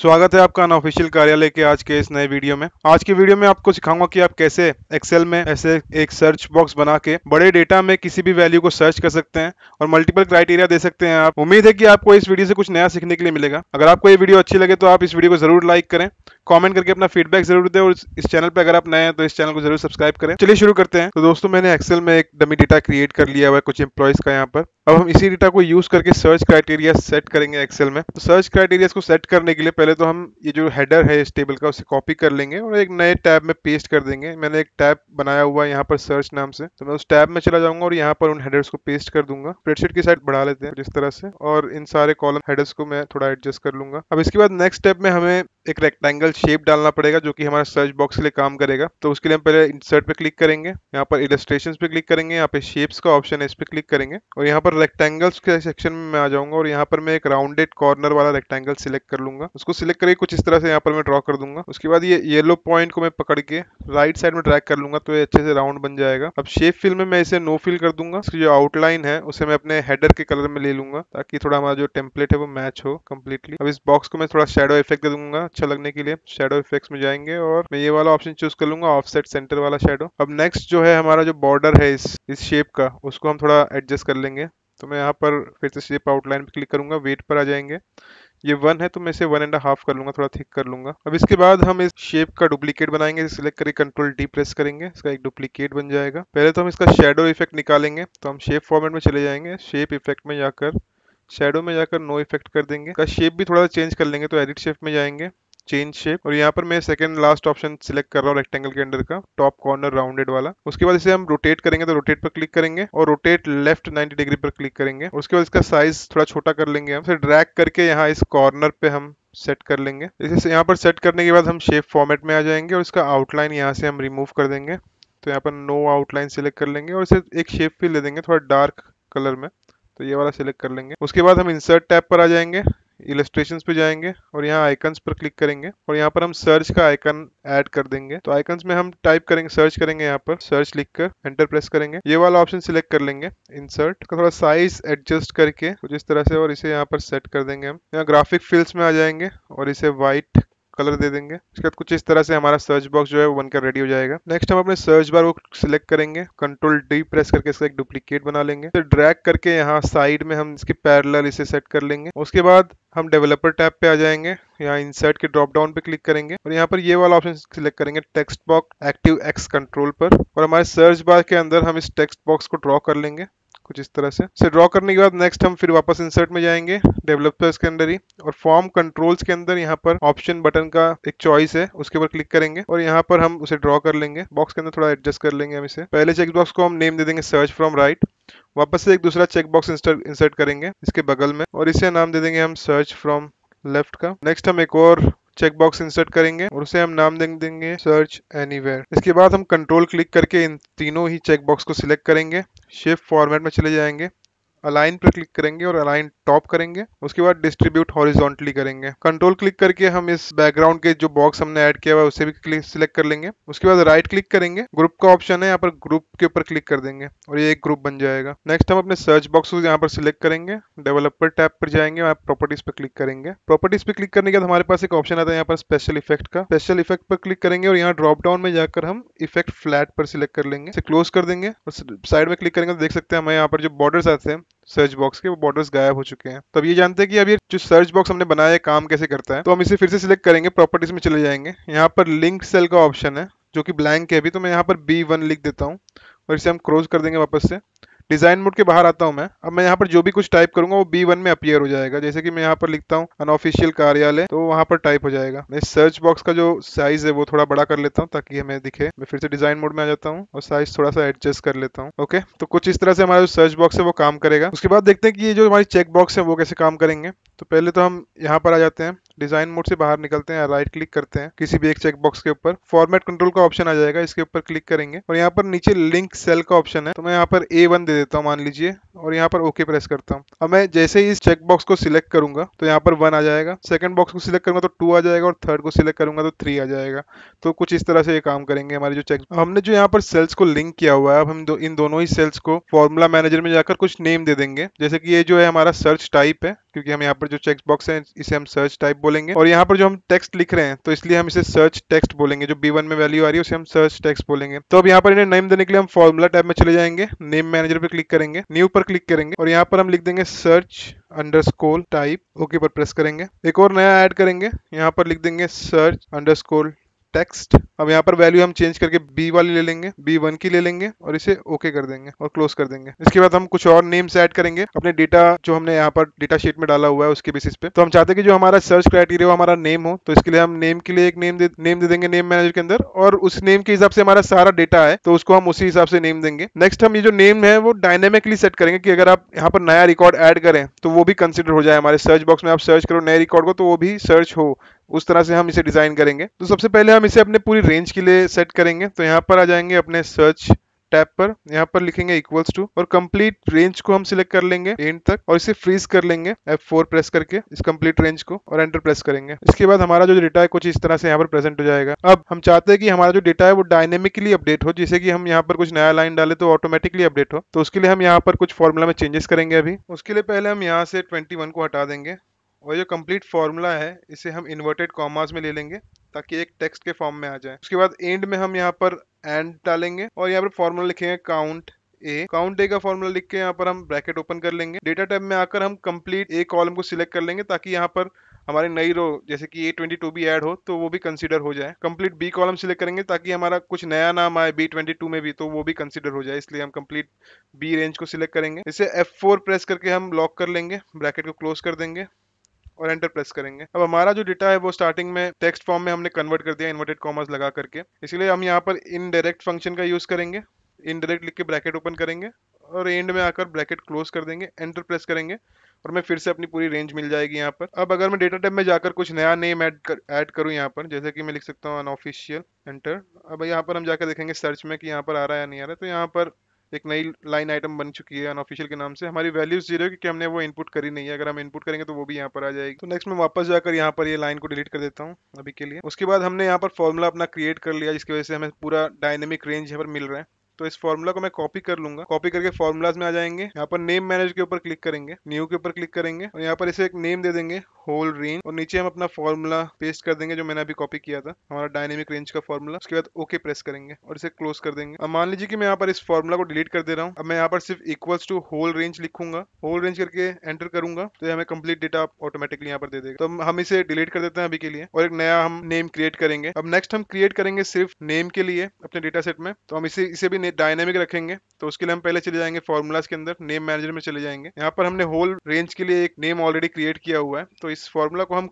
स्वागत है आपका अनऑफिशियल कार्यालय के आज के इस नए वीडियो में आज के वीडियो में आपको सिखाऊंगा कि आप कैसे एक्सेल में ऐसे एक सर्च बॉक्स बना के बड़े डेटा में किसी भी वैल्यू को सर्च कर सकते हैं और मल्टीपल क्राइटेरिया दे सकते हैं आप उम्मीद है कि आपको इस वीडियो से कुछ नया सीखने के लिए मिलेगा अगर आपको ये वीडियो अच्छी लगे तो आप इस वीडियो को जरूर लाइक करें कमेंट करके अपना फीडबैक जरूर दें और इस चैनल पे अगर आप नए हैं तो इस चैनल को जरूर सब्सक्राइब करें चलिए शुरू करते हैं तो दोस्तों मैंने एक्सेल में एक डमी डेटा क्रिएट कर लिया हुआ है कुछ एम्प्लॉयज का यहाँ पर अब हम इसी डेटा को यूज करके सर्च क्राइटेरिया सेट करेंगे एक्सेल में तो सर्च क्राइटेरिया को सेट करने के लिए पहले तो हम ये जो हेडर है इस टेबल का उसे कॉपी कर लेंगे और एक नए टैब में पेस्ट कर देंगे मैंने एक टैब बनाया हुआ है यहाँ पर सर्च नाम से तो मैं उस टैब में चला जाऊंगा और यहाँ पर उन हेडर्स को पेस्ट कर दूंगा स्प्रेडशीट की साइड बढ़ा लेते हैं जिस तरह से और इन सारे कॉलम हेडर्स को मैं थोड़ा एडजस्ट कर लूंगा अब इसके बाद नेक्स्ट स्टेप में हमें एक रेक्टेंगल शेप डालना पड़ेगा जो कि हमारा सर्च बॉक्स के लिए काम करेगा तो उसके लिए हम पहले इंसर्ट पे क्लिक करेंगे यहाँ पर इलेस्ट्रेशन पे क्लिक करेंगे यहाँ पे शेप्स का ऑप्शन है इस पर क्लिक करेंगे और यहाँ पर रेक्टेंगल्स के सेक्शन में मैं आ जाऊंगा और यहाँ पर मैं एक राउंडेड कॉर्नर वाला रेक्टेंगल सिलेक्ट कर लूंगा उसको सिलेक्ट करके कुछ इस तरह से यहाँ पर मैं ड्रॉ कर दूंगा उसके बाद ये येलो पॉइंट को मैं पकड़ के राइट साइड में ड्रैक कर लूंगा तो ये अच्छे से राउंड बन जाएगा अब शेप फिल में मैं इसे नो फिल कर दूंगा उसकी जो आउटलाइन है उसे मैं अपने हेडर के कलर में ले लूंगा ताकि थोड़ा हमारा जो टेम्पलेट है वो मैच हो कम्प्लीटली अब इस बॉक्स को मैं थोड़ा शेडो इफेक्ट दे दूंगा अच्छा लगने के लिए शेडो इफेक्ट्स में जाएंगे और मैं ये वाला ऑप्शन चूज कर लूंगा ऑफसेट सेंटर वाला शेडो अब नेक्स्ट जो है हमारा जो बॉर्डर है इस इस शेप का उसको हम थोड़ा एडजस्ट कर लेंगे तो मैं यहाँ पर फिर से शेप आउटलाइन पे क्लिक करूंगा वेट पर आ जाएंगे ये वन है तो मैं इसे वन एंड हाफ कर लूंगा थोड़ा थिक कर लूंगा अब इसके बाद हम इस शेप का डुप्लीकेट बनाएंगे सिलेक्ट करके कंट्रोल डी प्रेस करेंगे इसका एक डुप्लीकेट बन जाएगा पहले तो हम इसका शेडो इफेक्ट निकालेंगे तो हम शेप फॉर्मेट में चले जाएंगे शेप इफेक्ट में जाकर शेडो में जाकर नो इफेक्ट कर देंगे का शेप भी थोड़ा सा चेंज कर लेंगे तो एडिट शेप में जाएंगे चेंज शेप और यहाँ पर मैं सेकंड लास्ट ऑप्शन सिलेक्ट कर रहा हूँ रेक्टेंगल के अंडर का टॉप कॉर्नर राउंडेड वाला उसके बाद इसे हम रोटेट करेंगे तो रोटेट पर क्लिक करेंगे और रोटेट लेफ्ट 90 डिग्री पर क्लिक करेंगे उसके बाद इसका साइज थोड़ा छोटा कर लेंगे हम फिर ड्रैग करके यहाँ इस कॉर्नर पे हम सेट कर लेंगे इसे यहाँ पर सेट करने के बाद हम शेप फॉर्मेट में आ जाएंगे और इसका आउटलाइन यहाँ से हम रिमूव कर देंगे तो यहाँ पर नो आउटलाइन सिलेक्ट कर लेंगे और इसे एक शेप भी ले देंगे थोड़ा डार्क कलर में तो ये वाला सिलेक्ट कर लेंगे उसके बाद हम इंसर्ट टैब पर आ जाएंगे इलेस्ट्रेशन पे जाएंगे और यहाँ आइकन्स पर क्लिक करेंगे और यहाँ पर हम सर्च का आइकन ऐड कर देंगे तो आइकन्स में हम टाइप करेंगे सर्च करेंगे यहाँ पर सर्च लिख कर एंटर प्रेस करेंगे ये वाला ऑप्शन सिलेक्ट कर लेंगे इंसर्ट का थोड़ा साइज एडजस्ट करके कुछ इस तरह से और इसे यहाँ पर सेट कर देंगे हम यहाँ ग्राफिक फील्ड्स में आ जाएंगे और इसे व्हाइट कलर दे देंगे इसके बाद कुछ इस तरह से हमारा सर्च बॉक्स जो है वो बनकर रेडी हो जाएगा नेक्स्ट हम अपने सर्च बार को सिलेक्ट करेंगे कंट्रोल डी प्रेस करके इसका एक डुप्लीकेट बना लेंगे तो ड्रैग करके यहाँ साइड में हम इसके पैरल इसे सेट कर लेंगे उसके बाद हम डेवलपर टैब पे आ जाएंगे यहाँ इंसर्ट के ड्रॉप डाउन पे क्लिक करेंगे और यहाँ पर ये वाला ऑप्शन सिलेक्ट करेंगे text box ActiveX control पर और हमारे सर्च बार के अंदर हम इस टेक्स्ट बॉक्स को ड्रॉ कर लेंगे कुछ इस तरह से इसे ड्रॉ करने के बाद नेक्स्ट हम फिर वापस इंसर्ट में जाएंगे डेवलपर्स के अंदर ही और फॉर्म कंट्रोल्स के अंदर यहाँ पर ऑप्शन बटन का एक चॉइस है उसके ऊपर क्लिक करेंगे और यहाँ पर हम उसे ड्रॉ कर लेंगे बॉक्स के अंदर थोड़ा एडजस्ट कर लेंगे हम इसे पहले चेक बॉक्स को हम नेम दे देंगे सर्च फ्रॉम राइट वापस से एक दूसरा चेक बॉक्स इंसर्ट करेंगे इसके बगल में और इसे नाम दे देंगे हम सर्च फ्रॉम लेफ्ट का नेक्स्ट हम एक और चेकबॉक्स इंसर्ट करेंगे और उसे हम नाम दे देंगे सर्च एनीवेयर इसके बाद हम कंट्रोल क्लिक करके इन तीनों ही चेकबॉक्स को सिलेक्ट करेंगे शेप फॉर्मेट में चले जाएंगे अलाइन पर क्लिक करेंगे और अलाइन टॉप करेंगे उसके बाद डिस्ट्रीब्यूट हॉरिजॉन्टली करेंगे कंट्रोल क्लिक करके हम इस बैकग्राउंड के जो बॉक्स हमने ऐड किया हुआ उसे भी क्लिक सिलेक्ट कर लेंगे उसके बाद राइट क्लिक करेंगे ग्रुप का ऑप्शन है यहाँ पर ग्रुप के ऊपर क्लिक कर देंगे और ये एक ग्रुप बन जाएगा नेक्स्ट हम अपने सर्च बॉक्स को यहाँ पर सिलेक्ट करेंगे डेवलपर टैप पर जाएंगे और प्रॉपर्टीज पर क्लिक करेंगे प्रॉपर्टीज पर क्लिक करने के बाद हमारे पास एक ऑप्शन आता है यहाँ पर स्पेशल इफेक्ट का स्पेशल इफेक्ट पर क्लिक करेंगे और यहाँ ड्रॉप डाउन में जाकर हम इफेक्ट फ्लैट पर सिलेक्ट कर लेंगे इसे क्लोज कर देंगे और साइड में क्लिक करेंगे तो देख सकते हैं हमें यहाँ पर जो बॉर्डर्स आते हैं सर्च बॉक्स के वो बॉर्डर्स गायब हो चुके हैं तो अब ये जानते हैं कि अब ये जो सर्च बॉक्स हमने बनाया है काम कैसे करता है तो हम इसे फिर से सिलेक्ट करेंगे प्रॉपर्टीज में चले जाएंगे यहाँ पर लिंक सेल का ऑप्शन है जो कि ब्लैंक है अभी तो मैं यहाँ पर बी वन लिख देता हूँ और इसे हम क्लोज कर देंगे वापस से डिजाइन मोड के बाहर आता हूँ मैं अब मैं यहाँ पर जो भी कुछ टाइप करूंगा वो बी वन में अपियर हो जाएगा जैसे कि मैं यहाँ पर लिखता हूँ अनऑफिशियल कार्यालय तो वहाँ पर टाइप हो जाएगा मैं सर्च बॉक्स का जो साइज है वो थोड़ा बड़ा कर लेता हूँ ताकि हमें दिखे मैं फिर से डिजाइन मोड में आ जाता हूँ और साइज थोड़ा सा एडजस्ट कर लेता हूँ ओके तो कुछ इस तरह से हमारा जो सर्च बॉक्स है वो काम करेगा उसके बाद देखते हैं कि ये जो हमारी चेक बॉक्स है वो कैसे काम करेंगे तो पहले तो हम यहाँ पर आ जाते हैं डिजाइन मोड से बाहर निकलते हैं राइट क्लिक करते हैं किसी भी एक चेक बॉक्स के ऊपर फॉर्मेट कंट्रोल का ऑप्शन आ जाएगा इसके ऊपर क्लिक करेंगे और यहाँ पर नीचे लिंक सेल का ऑप्शन है तो मैं यहाँ पर ए वन दे देता हूँ मान लीजिए और यहाँ पर ओके प्रेस करता हूँ अब मैं जैसे ही इस चेक बॉक्स को सिलेक्ट करूंगा तो यहाँ पर वन आ जाएगा सेकंड बॉक्स को सिलेक्ट करूंगा तो टू आ जाएगा और थर्ड को सिलेक्ट करूंगा तो थ्री आ जाएगा तो कुछ इस तरह से ये काम करेंगे हमारे जो चेक हमने जो यहाँ पर सेल्स को लिंक किया हुआ है अब हम दो, इन दोनों ही सेल्स को फॉर्मूला मैनेजर में जाकर कुछ नेम दे देंगे जैसे कि ये जो है हमारा सर्च टाइप है क्योंकि हम यहाँ पर जो चेक बॉक्स है इसे हम सर्च टाइप बोलेंगे और यहाँ पर जो हम टेक्स्ट लिख रहे हैं तो इसलिए हम इसे सर्च टेक्स्ट बोलेंगे जो बी में वैल्यू आ रही है उसे हम सर्च टेक्स्ट बोलेंगे तो अब यहाँ पर इन्हें नेम देने के लिए हम फॉर्मुला टाइप में चले जाएंगे नेम मैनेजर पर क्लिक करेंगे न्यू पर क्लिक करेंगे और यहाँ पर हम लिख देंगे सर्च अंडर टाइप ओके पर प्रेस करेंगे एक और नया एड करेंगे यहाँ पर लिख देंगे सर्च अंडर टेक्स्ट अब यहाँ पर वैल्यू हम चेंज करके बी वाली ले लेंगे बी वन की ले लेंगे और इसे ओके कर देंगे और क्लोज कर देंगे इसके बाद हम कुछ और नेम्स ऐड करेंगे अपने डेटा जो हमने यहाँ पर डेटा शीट में डाला हुआ है उसके बेसिस पे तो हम चाहते हैं कि जो हमारा सर्च क्राइटेरिया हमारा नेम हो तो इसके लिए हम नेम के लिए एक नेम दे, नेम दे देंगे नेम मैनेजर के अंदर और उस नेम के हिसाब से हमारा सारा डेटा है तो उसको हम उसी हिसाब से नेम देंगे नेक्स्ट हम ये जो नेम है वो डायनेमिकली सेट करेंगे कि अगर आप यहाँ पर नया रिकॉर्ड एड करें तो वो भी कंसिडर हो जाए हमारे सर्च बॉक्स में आप सर्च करो नए रिकॉर्ड को तो वो भी सर्च हो उस तरह से हम इसे डिज़ाइन करेंगे तो सबसे पहले हम इसे अपने पूरी रेंज के लिए सेट करेंगे तो यहाँ पर आ जाएंगे अपने सर्च टैप पर यहाँ पर लिखेंगे इक्वल्स टू और कंप्लीट रेंज को हम सिलेक्ट कर लेंगे एंड तक और इसे फ्रीज कर लेंगे F4 प्रेस करके इस कंप्लीट रेंज को और एंटर प्रेस करेंगे इसके बाद हमारा जो डेटा है कुछ इस तरह से यहाँ पर प्रेजेंट हो जाएगा अब हम चाहते हैं कि हमारा जो डेटा है वो डायनेमिकली अपडेट हो जैसे कि हम यहाँ पर कुछ नया लाइन डाले तो ऑटोमेटिकली अपडेट हो तो उसके लिए हम यहाँ पर कुछ फॉर्मुला में चेंजेस करेंगे अभी उसके लिए पहले हम यहाँ से ट्वेंटी को हटा देंगे और जो कंप्लीट फॉर्मूला है इसे हम इन्वर्टेड कॉमास में ले लेंगे ताकि एक टेक्स्ट के फॉर्म में आ जाए उसके बाद एंड में हम यहाँ पर एंड डालेंगे और यहाँ पर फॉर्मूला लिखेंगे काउंट ए काउंट ए का फॉर्मूला लिख के यहाँ पर हम ब्रैकेट ओपन कर लेंगे डेटा टाइप में आकर हम कंप्लीट ए कॉलम को सिलेक्ट कर लेंगे ताकि यहाँ पर हमारी नई रो जैसे कि ए ट्वेंटी टू भी ऐड हो तो वो भी कंसिडर हो जाए कंप्लीट बी कॉलम सिलेक्ट करेंगे ताकि हमारा कुछ नया नाम आए बी ट्वेंटी टू में भी तो वो भी कंसिडर हो जाए इसलिए हम कंप्लीट बी रेंज को सिलेक्ट करेंगे इसे एफ फोर प्रेस करके हम लॉक कर लेंगे ब्रैकेट को क्लोज कर देंगे और एंटर प्रेस करेंगे अब हमारा जो डेटा है वो स्टार्टिंग में टेक्स्ट फॉर्म में हमने कन्वर्ट कर दिया इन्वर्टेड कॉमर्स लगा करके इसलिए हम यहाँ पर इनडायरेक्ट फंक्शन का यूज़ करेंगे इनडायरेक्ट लिख के ब्रैकेट ओपन करेंगे और एंड में आकर ब्रैकेट क्लोज कर देंगे एंटर प्रेस करेंगे और मैं फिर से अपनी पूरी रेंज मिल जाएगी यहाँ पर अब अगर मैं डेटा टाइप में जाकर कुछ नया नेम ऐड कर ऐड करूँ यहाँ पर जैसे कि मैं लिख सकता हूँ अनऑफिशियल एंटर अब यहाँ पर हम जाकर देखेंगे सर्च में कि यहाँ पर आ रहा है या नहीं आ रहा है तो यहाँ पर एक नई लाइन आइटम बन चुकी है अनऑफिशियल के नाम से हमारी वैल्यूज जीरो क्योंकि हमने वो इनपुट करी नहीं है अगर हम इनपुट करेंगे तो वो भी यहाँ पर आ जाएगी तो नेक्स्ट मैं वापस जाकर यहाँ पर ये लाइन को डिलीट कर देता हूँ अभी के लिए उसके बाद हमने यहाँ पर फॉर्मूला अपना क्रिएट कर लिया जिसकी वजह से हमें पूरा डायनेमिक रेंज यहाँ पर मिल रहा है तो इस फॉर्मूला को मैं कॉपी कर लूंगा कॉपी करके फॉर्मूलाज में आ जाएंगे यहाँ पर नेम मैनेज के ऊपर क्लिक करेंगे न्यू के ऊपर क्लिक करेंगे और यहाँ पर इसे एक नेम दे देंगे होल रेंज और नीचे हम अपना फॉर्मूला पेस्ट कर देंगे जो मैंने अभी कॉपी किया था हमारा डायनेमिक रेंज का फॉर्मूला उसके बाद ओके प्रेस करेंगे और इसे क्लोज कर देंगे अब मान लीजिए कि मैं यहाँ पर इस फॉर्मूला को डिलीट कर दे रहा हूँ अब मैं यहाँ पर सिर्फ इक्वल्स टू होल रेंज लिखूंगा होल रेंज करके एंटर करूंगा तो हमें कम्प्लीट डेटा ऑटोमेटिकली यहाँ पर दे देगा तो हम इसे डिलीट कर देते हैं अभी के लिए और एक नया हम नेम क्रिएट करेंगे अब नेक्स्ट हम क्रिएट करेंगे सिर्फ नेम के लिए अपने डेटा सेट में तो हम इसे इसे भी ने डायनेमिक रखेंगे तो उसके लिए हम पहले चले जाएंगे फॉर्मूलाज के अंदर नेम मैनेजर में चले जाएंगे यहाँ पर हमने होल रेंज के लिए एक नेम ऑलरेडी क्रिएट किया हुआ है तो इस फॉर्मूला को हम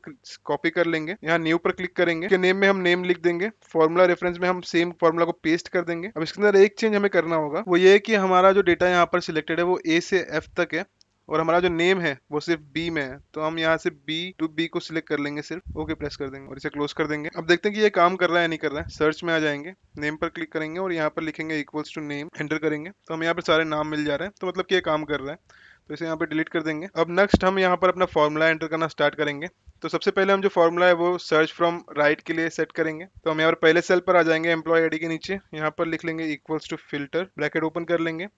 कॉपी कर लेंगे यहाँ न्यू पर क्लिक करेंगे के नेम में हम नेम लिख देंगे फॉर्मूला रेफरेंस में हम सेम फॉर्मूला को पेस्ट कर देंगे अब इसके अंदर एक चेंज हमें करना होगा वो ये है कि हमारा जो डेटा यहाँ पर सिलेक्टेड है वो ए से एफ तक है और हमारा जो नेम है वो सिर्फ बी में है तो हम यहाँ से बी टू बी को सिलेक्ट कर लेंगे सिर्फ ओके प्रेस कर देंगे और इसे क्लोज कर देंगे अब देखते हैं कि ये काम कर रहा है या नहीं कर रहा है सर्च में आ जाएंगे नेम पर क्लिक करेंगे और यहाँ पर लिखेंगे इक्वल्स टू नेम एंटर करेंगे तो हम यहाँ पर सारे नाम मिल जा रहे हैं तो मतलब कि ये काम कर रहा है तो इसे यहाँ पर डिलीट कर देंगे अब नेक्स्ट हम यहाँ पर अपना फॉर्मूला एंटर करना स्टार्ट करेंगे तो सबसे पहले हम जो फॉर्मूला है वो सर्च फ्रॉम राइट के लिए सेट करेंगे तो हम यहाँ पर पहले सेल पर आ जाएंगे एम्प्लॉय आईडी के नीचे यहाँ पर लिख लेंगे equals to filter bracket open कर लेंगे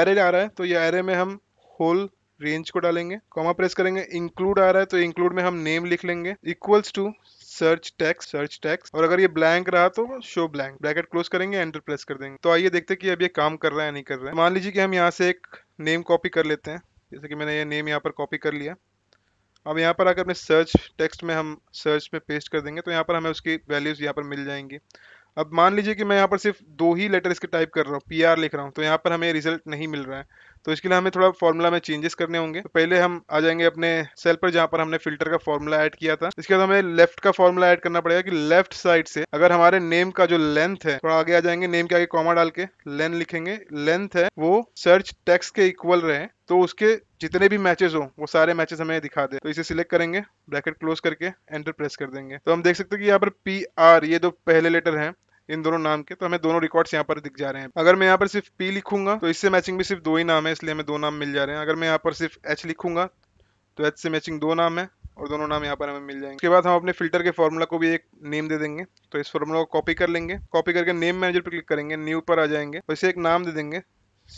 एरे आ रहा है तो ये एरे में हम होल रेंज को डालेंगे कॉमा प्रेस करेंगे इंक्लूड आ रहा है तो इंक्लूड में हम नेम लिख लेंगे equals to search text search text और अगर ये ब्लैंक रहा तो शो ब्लैंक ब्रैकेट क्लोज करेंगे एंटर प्रेस कर देंगे तो आइए देखते कि अब ये काम कर रहा है या नहीं कर रहा है मान लीजिए कि हम यहाँ से एक नेम कॉपी कर लेते हैं जैसे कि मैंने ये नेम यहाँ पर कॉपी कर लिया अब यहाँ पर आकर अपने सर्च टेक्स्ट में हम सर्च में पेस्ट कर देंगे तो यहाँ पर हमें उसकी वैल्यूज़ यहाँ पर मिल जाएंगी अब मान लीजिए कि मैं यहाँ पर सिर्फ दो ही लेटर इसके टाइप कर रहा हूँ पी आर लिख रहा हूँ तो यहाँ पर हमें रिजल्ट नहीं मिल रहा है तो इसके लिए हमें थोड़ा फॉर्मूला में चेंजेस करने होंगे तो पहले हम आ जाएंगे अपने सेल पर जहाँ पर हमने फिल्टर का फॉर्मूला ऐड किया था इसके बाद हमें लेफ्ट का फॉर्मूला ऐड करना पड़ेगा कि लेफ्ट साइड से अगर हमारे नेम का जो लेंथ है थोड़ा आगे आ जाएंगे नेम के आगे कॉमा डाल के लेन लिखेंगे लेंथ है वो सर्च टेक्स के इक्वल रहे तो उसके जितने भी मैचेस हो वो सारे मैचेस हमें दिखा दे तो इसे सिलेक्ट करेंगे ब्रैकेट क्लोज करके एंटर प्रेस कर देंगे तो हम देख सकते हैं कि यहाँ पर पी आर ये दो पहले लेटर हैं इन दोनों नाम के तो हमें दोनों रिकॉर्ड्स यहाँ पर दिख जा रहे हैं अगर मैं यहाँ पर सिर्फ पी लिखूंगा तो इससे मैचिंग भी सिर्फ दो ही नाम है इसलिए हमें दो नाम मिल जा रहे हैं अगर मैं यहाँ पर सिर्फ एच लिखूंगा तो एच से मैचिंग दो नाम है और दोनों नाम यहाँ पर हमें मिल जाएंगे उसके बाद हम अपने फिल्टर के फॉर्मूला को भी एक नेम दे देंगे तो इस फॉर्मूला को कॉपी कर लेंगे कॉपी करके नेम मैनेजर पर क्लिक करेंगे न्यू पर आ जाएंगे और इसे एक नाम दे देंगे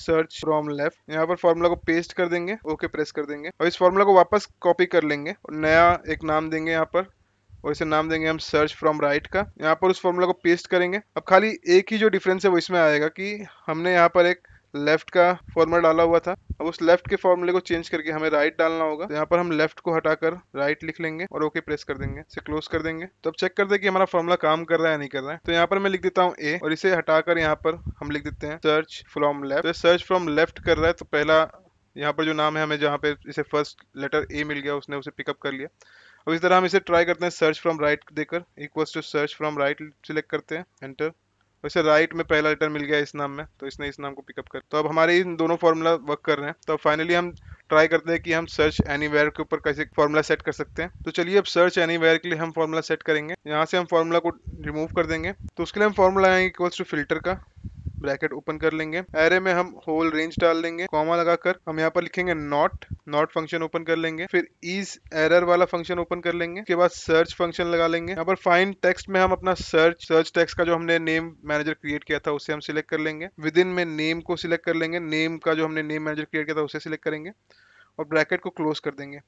सर्च फ्रॉम लेफ्ट यहाँ पर फॉर्मूला को पेस्ट कर देंगे ओके प्रेस कर देंगे और इस फॉर्मूला को वापस कॉपी कर लेंगे और नया एक नाम देंगे यहाँ पर और इसे नाम देंगे हम सर्च फ्रॉम राइट का यहाँ पर उस फॉर्मूला को पेस्ट करेंगे अब खाली एक ही जो डिफरेंस है वो इसमें आएगा कि हमने यहाँ पर एक लेफ्ट का फॉर्मूला डाला हुआ था अब उस लेफ्ट के फॉर्मूले को चेंज करके हमें राइट right डालना होगा तो यहाँ पर हम लेफ्ट को हटाकर राइट right लिख लेंगे और ओके okay प्रेस कर देंगे इसे क्लोज कर देंगे तो अब चेक कर दे कि हमारा फॉर्मूला काम कर रहा है या नहीं कर रहा है तो यहाँ पर मैं लिख देता हूँ ए और इसे हटाकर यहाँ पर हम लिख देते हैं search from left search from left कर रहा है तो पहला यहाँ पर जो नाम है हमें जहाँ पे इसे फर्स्ट लेटर ए मिल गया उसने उसे पिकअप कर लिया अब इस तरह हम इसे ट्राई करते हैं सर्च फ्रॉम राइट देकर equals to search from right select करते हैं एंटर वैसे राइट में पहला लेटर मिल गया इस नाम में तो इसने इस नाम को पिकअप कर तो अब हमारे इन दोनों फार्मूला वर्क कर रहे हैं तो अब फाइनली हम ट्राई करते हैं कि हम सर्च एनी के ऊपर कैसे फार्मूला सेट कर सकते हैं तो चलिए अब सर्च एनी के लिए हम फार्मूला सेट करेंगे यहाँ से हम फार्मूला को रिमूव कर देंगे तो उसके लिए हम फार्मूला आएंगे इक्वल्स टू फिल्टर का ब्रैकेट ओपन कर लेंगे एरे में हम होल रेंज डाल देंगे कॉमा लगाकर हम यहाँ पर लिखेंगे नॉट नॉट फंक्शन ओपन कर लेंगे फिर इज एरर वाला फंक्शन ओपन कर लेंगे उसके बाद सर्च फंक्शन लगा लेंगे यहाँ पर फाइन टेक्स्ट में हम अपना सर्च सर्च टेक्स्ट का जो हमने नेम मैनेजर क्रिएट किया था उसे हम सिलेक्ट कर लेंगे विद इन में नेम को सिलेक्ट कर लेंगे नेम का जो हमने नेम मैनेजर क्रिएट किया था उसे सिलेक्ट करेंगे और ब्रैकेट को क्लोज कर देंगे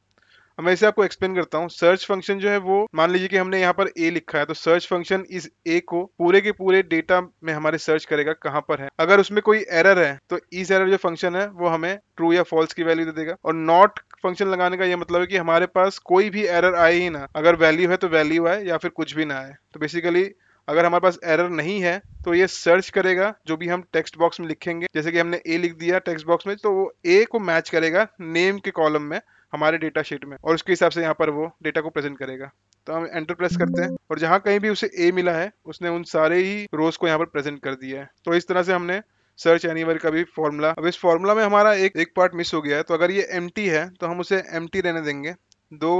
अब मैं इसे आपको एक्सप्लेन करता हूँ सर्च फंक्शन जो है वो मान लीजिए कि हमने यहाँ पर ए लिखा है तो सर्च फंक्शन इस ए को पूरे के पूरे डेटा में हमारे सर्च करेगा कहाँ पर है अगर उसमें कोई एरर है तो इस एरर जो फंक्शन है वो हमें ट्रू या फॉल्स की वैल्यू दे देगा और नॉट फंक्शन लगाने का ये मतलब है कि हमारे पास कोई भी एरर आए ही ना अगर वैल्यू है तो वैल्यू आए या फिर कुछ भी ना आए तो बेसिकली अगर हमारे पास एरर नहीं है तो ये सर्च करेगा जो भी हम टेक्स्ट बॉक्स में लिखेंगे जैसे कि हमने ए लिख दिया टेक्स्ट बॉक्स में तो वो ए को मैच करेगा नेम के कॉलम में हमारे डेटा शीट में और उसके हिसाब से यहाँ पर वो डेटा को प्रेजेंट करेगा तो हम एंटर प्रेस करते हैं और जहाँ कहीं भी उसे ए मिला है उसने उन सारे ही रोज को यहाँ पर प्रेजेंट कर दिया है तो इस तरह से हमने सर्च एनीवर का भी फॉर्मूला अब इस फॉर्मूला में हमारा एक एक पार्ट मिस हो गया है तो अगर ये एम है तो हम उसे एम रहने देंगे दो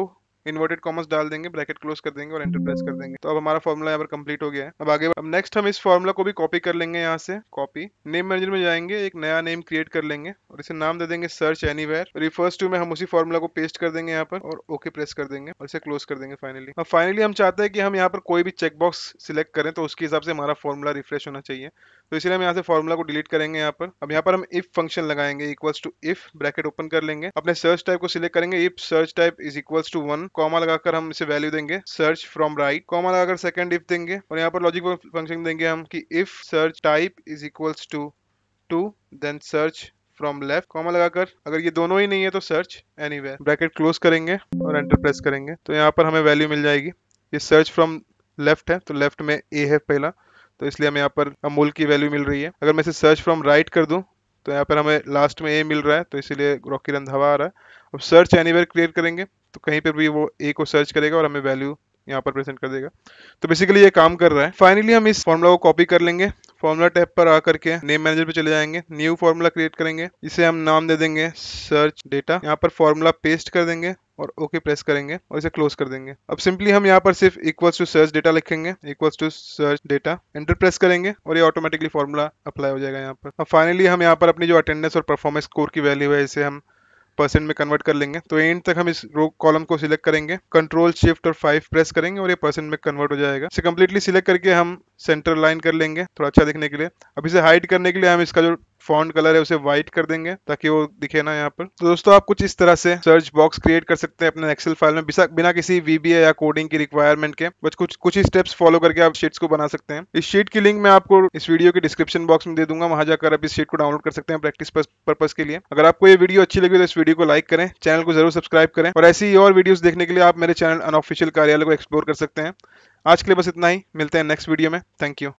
इन्वर्टेड कॉमर्स डाल देंगे ब्रैकेट क्लोज कर देंगे और एंटर प्रेस कर देंगे तो अब हमारा फॉर्मुला यहाँ पर कंप्लीट हो गया है अब आगे अब नेक्स्ट हम इस फॉर्मुला को भी कॉपी कर लेंगे यहाँ से कॉपी नेम मैनेजर में जाएंगे एक नया नेम क्रिएट कर लेंगे और इसे नाम दे देंगे सर्च एनी रिफर्स टू में हम उसी फॉर्मुला को पेस्ट कर देंगे यहाँ पर और ओके okay प्रेस कर देंगे और इसे क्लोज कर देंगे फाइनली अब फाइनली हम चाहते हैं कि हम यहाँ पर कोई भी चेकबॉक्स सिलेक्ट करें तो उसके हिसाब से हमारा फॉर्मुला रिफ्रेश होना चाहिए तो इसलिए हम यहाँ से फॉर्मुला को डिलीट करेंगे यहाँ पर अब यहाँ पर हम इफ फंक्शन लगाएंगे equals to if bracket open कर लेंगे अपने सर्च टाइप को सिलेक्ट करेंगे if search type is equals to one comma लगाकर हम इसे वैल्यू देंगे सर्च फ्रॉम राइट कॉमा लगाकर सेकंड इफ देंगे और यहाँ पर लॉजिक फंक्शन देंगे हम कि if search type is equals to two then search from left comma लगाकर अगर ये दोनों ही नहीं है तो सर्च एनी ब्रैकेट क्लोज करेंगे और एंटर प्रेस करेंगे तो यहाँ पर हमें वैल्यू मिल जाएगी ये सर्च फ्रॉम लेफ्ट है तो लेफ्ट में ए है पहला तो इसलिए हमें यहाँ पर अमूल की वैल्यू मिल रही है अगर मैं इसे सर्च फ्रॉम राइट कर दूँ तो यहाँ पर हमें लास्ट में ए मिल रहा है तो इसीलिए रॉकी रंधावा आ रहा है अब सर्च एनीवेयर क्रिएट करेंगे तो कहीं पर भी वो ए को सर्च करेगा और हमें वैल्यू यहाँ पर प्रेजेंट कर देगा तो बेसिकली ये काम कर रहा है फाइनली हम इस फॉर्मूला को कॉपी कर लेंगे फॉर्मूला टैब पर आकर के नेम मैनेजर पे चले जाएंगे न्यू फॉर्मूला क्रिएट करेंगे इसे हम नाम दे देंगे सर्च डेटा यहाँ पर फॉर्मूला पेस्ट कर देंगे और ओके okay प्रेस करेंगे और इसे क्लोज कर देंगे अब सिंपली हम यहाँ पर सिर्फ इक्वल्स टू सर्च डेटा लिखेंगे equals to search data enter press करेंगे और ये ऑटोमेटिकली फॉर्मूला अप्लाई हो जाएगा यहाँ पर अब फाइनली हम यहाँ पर अपनी जो अटेंडेंस और परफॉर्मेंस स्कोर की वैल्यू है इसे हम परसेंट में कन्वर्ट कर लेंगे तो एंड तक हम इस रो कॉलम को सिलेक्ट करेंगे कंट्रोल शिफ्ट और फाइव प्रेस करेंगे और ये परसेंट में कन्वर्ट हो जाएगा इसे कंप्लीटली सिलेक्ट करके हम सेंटर लाइन कर लेंगे थोड़ा अच्छा देखने के लिए अब इसे हाइड करने के लिए हम इसका जो फॉन्ट कलर है उसे व्हाइट कर देंगे ताकि वो दिखे ना यहाँ पर तो दोस्तों आप कुछ इस तरह से सर्च बॉक्स क्रिएट कर सकते हैं अपने एक्सेल फाइल में बिना किसी वीबीए या कोडिंग की रिक्वायरमेंट के बस कुछ कुछ ही स्टेप्स फॉलो करके आप शीट्स को बना सकते हैं इस शीट की लिंक मैं आपको इस वीडियो के डिस्क्रिप्शन बॉक्स में दे दूंगा वहां जाकर आप इस शीट को डाउनलोड कर सकते हैं प्रैक्टिस पर्पज के लिए अगर आपको ये वीडियो अच्छी लगी तो इस वीडियो को लाइक करें चैनल को जरूर सब्सक्राइब करें और ऐसी और वीडियो देखने के लिए आप मेरे चैनल अनऑफिशियल कार्यालय को एक्सप्लोर कर सकते हैं आज के लिए बस इतना ही मिलते हैं नेक्स्ट वीडियो में थैंक यू